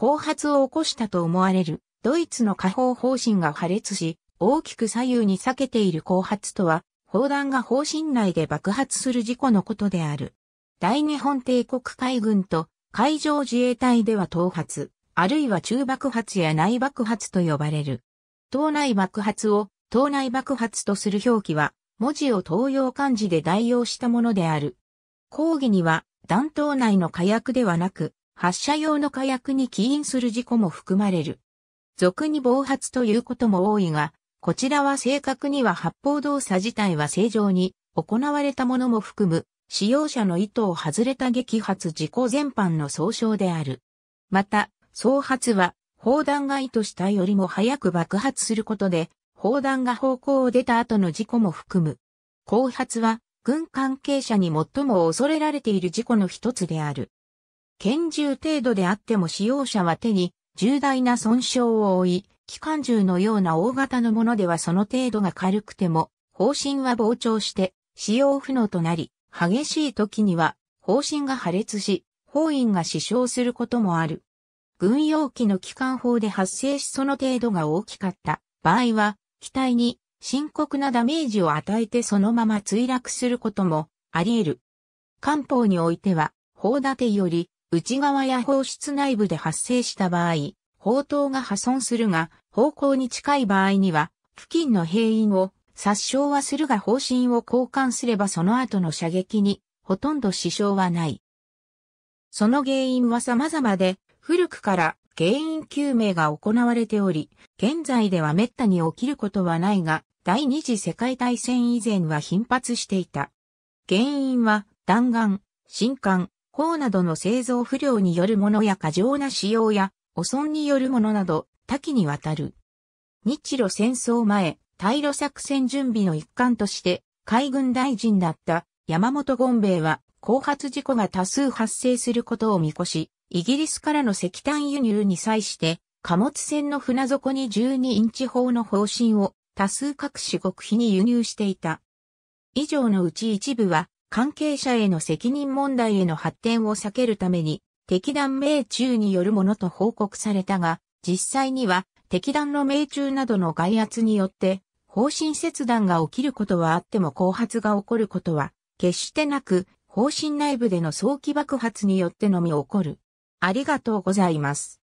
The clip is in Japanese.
後発を起こしたと思われる、ドイツの下方方針が破裂し、大きく左右に裂けている後発とは、砲弾が方針内で爆発する事故のことである。大日本帝国海軍と海上自衛隊では頭発、あるいは中爆発や内爆発と呼ばれる。島内爆発を島内爆発とする表記は、文字を東洋漢字で代用したものである。講義には、弾頭内の火薬ではなく、発射用の火薬に起因する事故も含まれる。俗に暴発ということも多いが、こちらは正確には発砲動作自体は正常に行われたものも含む、使用者の意図を外れた撃発事故全般の総称である。また、総発は、砲弾が意図したよりも早く爆発することで、砲弾が方向を出た後の事故も含む。後発は、軍関係者に最も恐れられている事故の一つである。拳銃程度であっても使用者は手に重大な損傷を負い、機関銃のような大型のものではその程度が軽くても、方針は膨張して使用不能となり、激しい時には方針が破裂し、法院が死傷することもある。軍用機の機関砲で発生しその程度が大きかった場合は、機体に深刻なダメージを与えてそのまま墜落することもあり得る。官報においては、砲立てより内側や放出内部で発生した場合、砲塔が破損するが、方向に近い場合には、付近の兵員を殺傷はするが方針を交換すればその後の射撃にほとんど支障はない。その原因は様々で、古くから原因究明が行われており、現在では滅多に起きることはないが、第二次世界大戦以前は頻発していた。原因は弾丸、新艦、砲などの製造不良によるものや過剰な使用や汚損によるものなど多岐にわたる。日露戦争前、対露作戦準備の一環として海軍大臣だった山本権兵衛は後発事故が多数発生することを見越し、イギリスからの石炭輸入に際して貨物船の船底に12インチ砲の方針を多数各種極秘に輸入していた。以上のうち一部は関係者への責任問題への発展を避けるために、敵弾命中によるものと報告されたが、実際には敵弾の命中などの外圧によって、方針切断が起きることはあっても後発が起こることは、決してなく、方針内部での早期爆発によってのみ起こる。ありがとうございます。